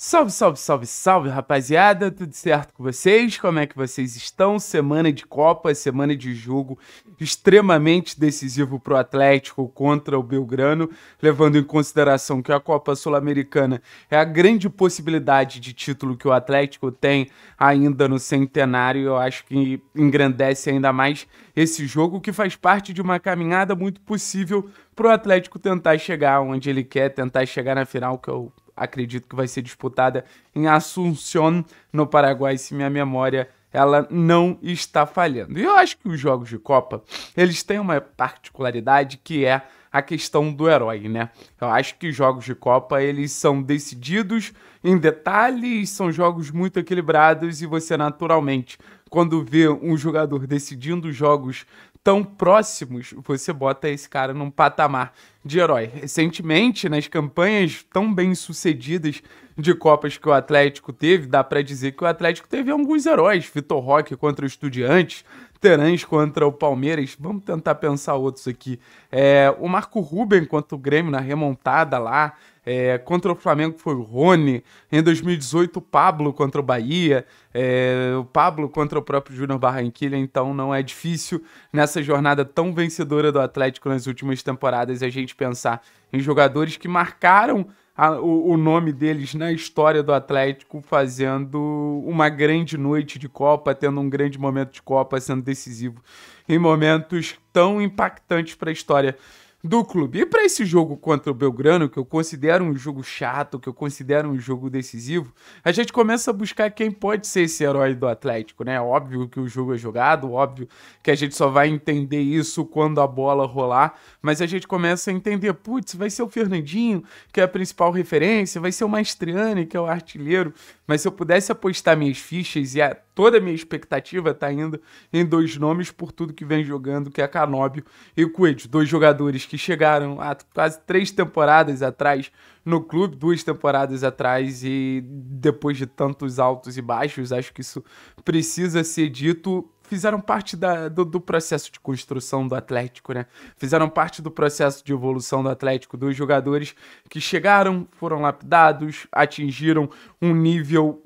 Salve, salve, salve, salve, rapaziada! Tudo certo com vocês? Como é que vocês estão? Semana de Copa, semana de jogo extremamente decisivo para o Atlético contra o Belgrano, levando em consideração que a Copa Sul-Americana é a grande possibilidade de título que o Atlético tem ainda no centenário. Eu acho que engrandece ainda mais esse jogo que faz parte de uma caminhada muito possível para o Atlético tentar chegar onde ele quer, tentar chegar na final, que é o acredito que vai ser disputada em Asunción, no Paraguai, se minha memória ela não está falhando. E eu acho que os jogos de Copa, eles têm uma particularidade que é a questão do herói, né? Eu acho que jogos de Copa, eles são decididos em detalhes, são jogos muito equilibrados e você naturalmente quando vê um jogador decidindo jogos tão próximos, você bota esse cara num patamar de herói. Recentemente, nas campanhas tão bem sucedidas de Copas que o Atlético teve, dá para dizer que o Atlético teve alguns heróis. Vitor Roque contra o Estudiantes, Terãs contra o Palmeiras. Vamos tentar pensar outros aqui. É, o Marco Ruben contra o Grêmio na remontada lá. É, contra o Flamengo foi o Rony. Em 2018, o Pablo contra o Bahia. É, o Pablo contra o próprio Júnior Barranquilla. Então não é difícil nessa jornada tão vencedora do Atlético nas últimas temporadas a gente pensar em jogadores que marcaram a, o, o, nome deles na história do Atlético, fazendo uma grande noite de Copa, tendo um grande momento de Copa, sendo decisivo em momentos tão impactantes para a história do clube. E para esse jogo contra o Belgrano, que eu considero um jogo chato, que eu considero um jogo decisivo, a gente começa a buscar quem pode ser esse herói do Atlético, né? Óbvio que o jogo é jogado, óbvio que a gente só vai entender isso quando a bola rolar, mas a gente começa a entender, putz, vai ser o Fernandinho, que é a principal referência, vai ser o Maestriani, que é o artilheiro, mas se eu pudesse apostar minhas fichas e a toda a minha expectativa está indo em dois nomes por tudo que vem jogando, que é Canóbio e Coelho. Dois jogadores que chegaram há quase três temporadas atrás no clube, duas temporadas atrás, e depois de tantos altos e baixos, acho que isso precisa ser dito fizeram parte da, do, do, processo de construção do Atlético, né? Fizeram parte do processo de evolução do Atlético, dos jogadores que chegaram, foram lapidados, atingiram um nível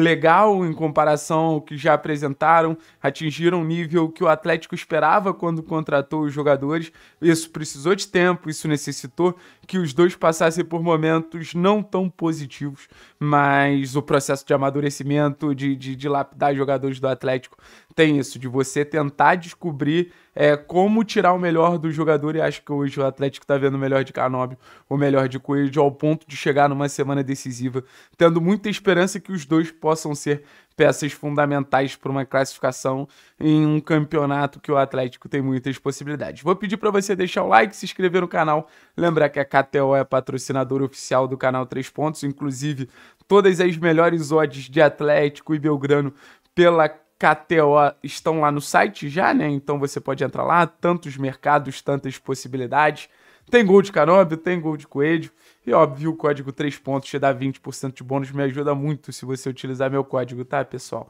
legal em comparação ao que já apresentaram, atingiram o nível que o Atlético esperava quando contratou os jogadores. Isso precisou de tempo, isso necessitou que os dois passassem por momentos não tão positivos, mas o processo de amadurecimento, de, de, de lapidar jogadores do Atlético tem isso, de você tentar descobrir é, como tirar o melhor do jogador, e acho que hoje o Atlético está vendo o melhor de Canóbio, o melhor de Coelho, ao ponto de chegar numa semana decisiva, tendo muita esperança que os dois possam ser peças fundamentais para uma classificação em um campeonato que o Atlético tem muitas possibilidades. Vou pedir para você deixar o like, se inscrever no canal, lembrar que a KTO é patrocinadora oficial do canal 3 Pontos, inclusive todas as melhores odds de Atlético e Belgrano pela KTO estão lá no site já, né? Então você pode entrar lá, tantos mercados, tantas possibilidades. Tem Gold de tem Gold Coelho. E óbvio, o código 3 pontos te dá 20% de bônus, me ajuda muito se você utilizar meu código, tá, pessoal?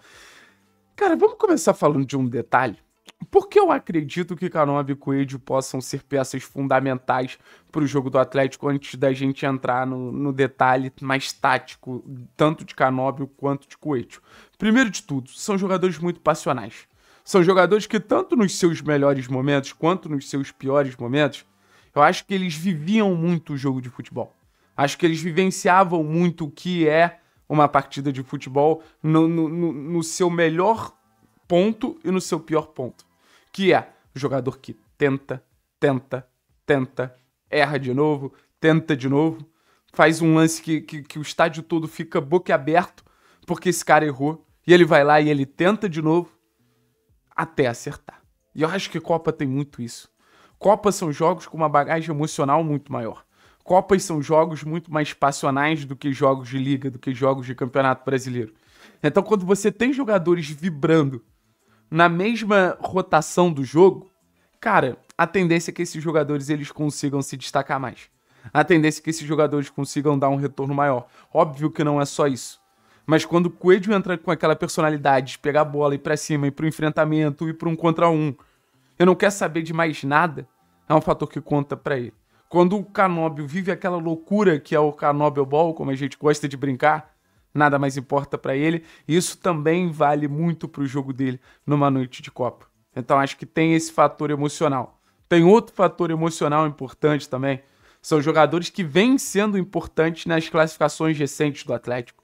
Cara, vamos começar falando de um detalhe por que eu acredito que Canova e Coelho possam ser peças fundamentais para o jogo do Atlético antes da gente entrar no, no detalhe mais tático, tanto de Canóbio quanto de Coelho? Primeiro de tudo, são jogadores muito passionais. São jogadores que, tanto nos seus melhores momentos quanto nos seus piores momentos, eu acho que eles viviam muito o jogo de futebol. Acho que eles vivenciavam muito o que é uma partida de futebol no, no, no seu melhor ponto e no seu pior ponto. Que é o jogador que tenta, tenta, tenta, erra de novo, tenta de novo, faz um lance que, que, que o estádio todo fica boquiaberto porque esse cara errou. E ele vai lá e ele tenta de novo até acertar. E eu acho que Copa tem muito isso. Copas são jogos com uma bagagem emocional muito maior. Copas são jogos muito mais passionais do que jogos de liga, do que jogos de campeonato brasileiro. Então, quando você tem jogadores vibrando na mesma rotação do jogo, cara, a tendência é que esses jogadores eles consigam se destacar mais. A tendência é que esses jogadores consigam dar um retorno maior. Óbvio que não é só isso. Mas quando o Coelho entra com aquela personalidade de pegar a bola e ir pra cima, ir pro enfrentamento, ir pro um contra um, eu não quero saber de mais nada, é um fator que conta para ele. Quando o Canóbio vive aquela loucura que é o Canóbio Ball, como a gente gosta de brincar, nada mais importa para ele. E isso também vale muito para o jogo dele numa noite de Copa. Então acho que tem esse fator emocional. Tem outro fator emocional importante também. São jogadores que vêm sendo importantes nas classificações recentes do Atlético.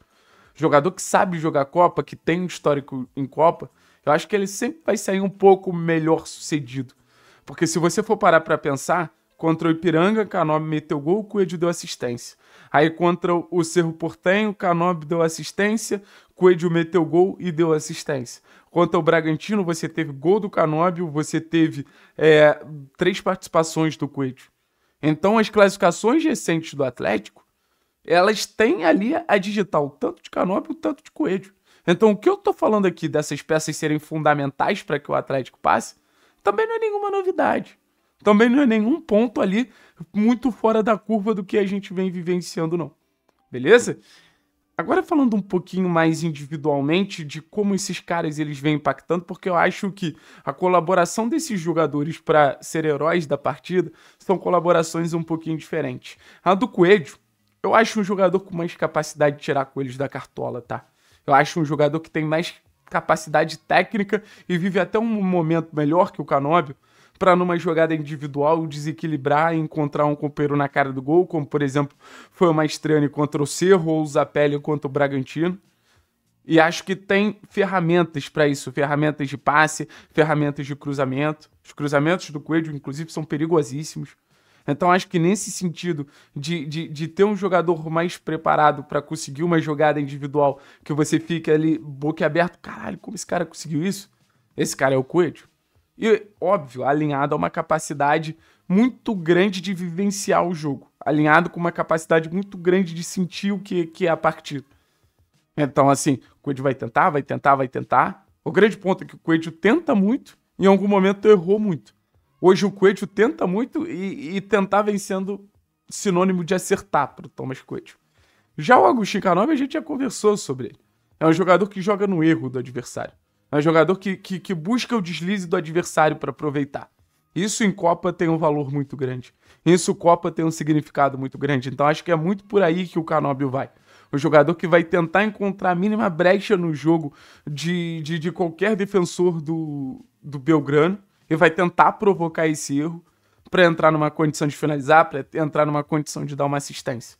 Jogador que sabe jogar Copa, que tem um histórico em Copa, eu acho que ele sempre vai sair um pouco melhor sucedido. Porque se você for parar para pensar, Contra o Ipiranga, Canobi meteu gol, Coelho deu assistência. Aí contra o Cerro Portenho, Canobi deu assistência, Coelho meteu gol e deu assistência. Contra o Bragantino, você teve gol do Canóbio, você teve é, três participações do Coelho. Então as classificações recentes do Atlético, elas têm ali a digital, tanto de Canóbio, tanto de Coelho. Então o que eu estou falando aqui dessas peças serem fundamentais para que o Atlético passe, também não é nenhuma novidade também não é nenhum ponto ali muito fora da curva do que a gente vem vivenciando, não. Beleza? Agora falando um pouquinho mais individualmente de como esses caras eles vêm impactando, porque eu acho que a colaboração desses jogadores para ser heróis da partida são colaborações um pouquinho diferentes. A do Coelho, eu acho um jogador com mais capacidade de tirar coelhos da cartola, tá? Eu acho um jogador que tem mais capacidade técnica e vive até um momento melhor que o Canóbio, para numa jogada individual desequilibrar e encontrar um companheiro na cara do gol, como por exemplo foi o Maestrani contra o Cerro ou o Zapelli contra o Bragantino. E acho que tem ferramentas para isso, ferramentas de passe, ferramentas de cruzamento. Os cruzamentos do Coelho, inclusive, são perigosíssimos. Então acho que nesse sentido de, de, de ter um jogador mais preparado para conseguir uma jogada individual que você fique ali boquiaberto, caralho, como esse cara conseguiu isso? Esse cara é o Coelho. E, óbvio, alinhado a uma capacidade muito grande de vivenciar o jogo, alinhado com uma capacidade muito grande de sentir o que, que é a partida. Então, assim, o Coelho vai tentar, vai tentar, vai tentar. O grande ponto é que o Coelho tenta muito, e em algum momento errou muito. Hoje o Coelho tenta muito e, e tentar vencendo sinônimo de acertar para o Thomas Coelho. Já o Agustin Canova, a gente já conversou sobre ele. É um jogador que joga no erro do adversário. É um jogador que, que, que busca o deslize do adversário para aproveitar. Isso em Copa tem um valor muito grande. Isso Copa tem um significado muito grande. Então acho que é muito por aí que o Canóbio vai. O jogador que vai tentar encontrar a mínima brecha no jogo de, de, de qualquer defensor do, do Belgrano e vai tentar provocar esse erro para entrar numa condição de finalizar, para entrar numa condição de dar uma assistência.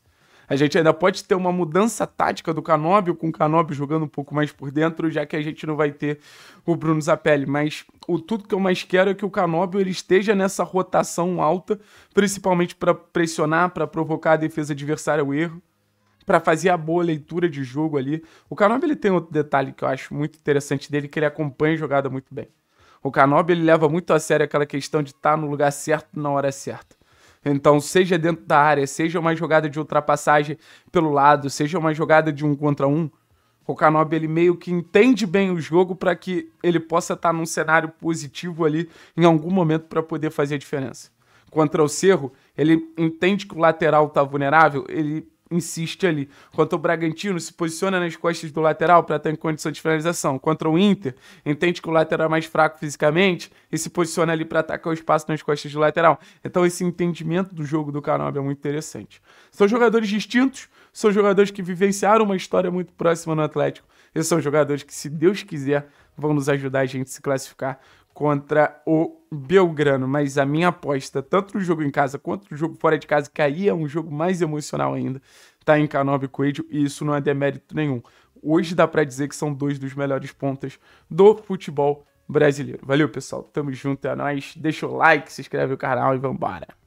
A gente ainda pode ter uma mudança tática do Canóbio, com o Canóbio jogando um pouco mais por dentro, já que a gente não vai ter o Bruno Zapelli. Mas o tudo que eu mais quero é que o Canóbio ele esteja nessa rotação alta, principalmente para pressionar, para provocar a defesa adversária ao erro para fazer a boa leitura de jogo ali. O Canobi ele tem outro detalhe que eu acho muito interessante dele, que ele acompanha a jogada muito bem. O Canobi ele leva muito a sério aquela questão de estar tá no lugar certo na hora certa. Então, seja dentro da área, seja uma jogada de ultrapassagem pelo lado, seja uma jogada de um contra um, o Canob ele meio que entende bem o jogo para que ele possa estar tá num cenário positivo ali em algum momento para poder fazer a diferença. Contra o Cerro, ele entende que o lateral está vulnerável, ele insiste ali. Contra o Bragantino, se posiciona nas costas do lateral para estar em condição de finalização. Contra o Inter, entende que o lateral é mais fraco fisicamente e se posiciona ali para atacar o espaço nas costas do lateral. Então esse entendimento do jogo do Canob é muito interessante. São jogadores distintos, são jogadores que vivenciaram uma história muito próxima no Atlético. E são jogadores que, se Deus quiser, vão nos ajudar a gente se classificar contra o Belgrano. Mas a minha aposta, tanto no jogo em casa quanto no jogo fora de casa, que aí é um jogo mais emocional ainda, tá em Canobi Coelho e isso não é demérito nenhum. Hoje dá para dizer que são dois dos melhores pontas do futebol brasileiro. Valeu, pessoal. Tamo junto, é nóis. Deixa o like, se inscreve no canal e vambora.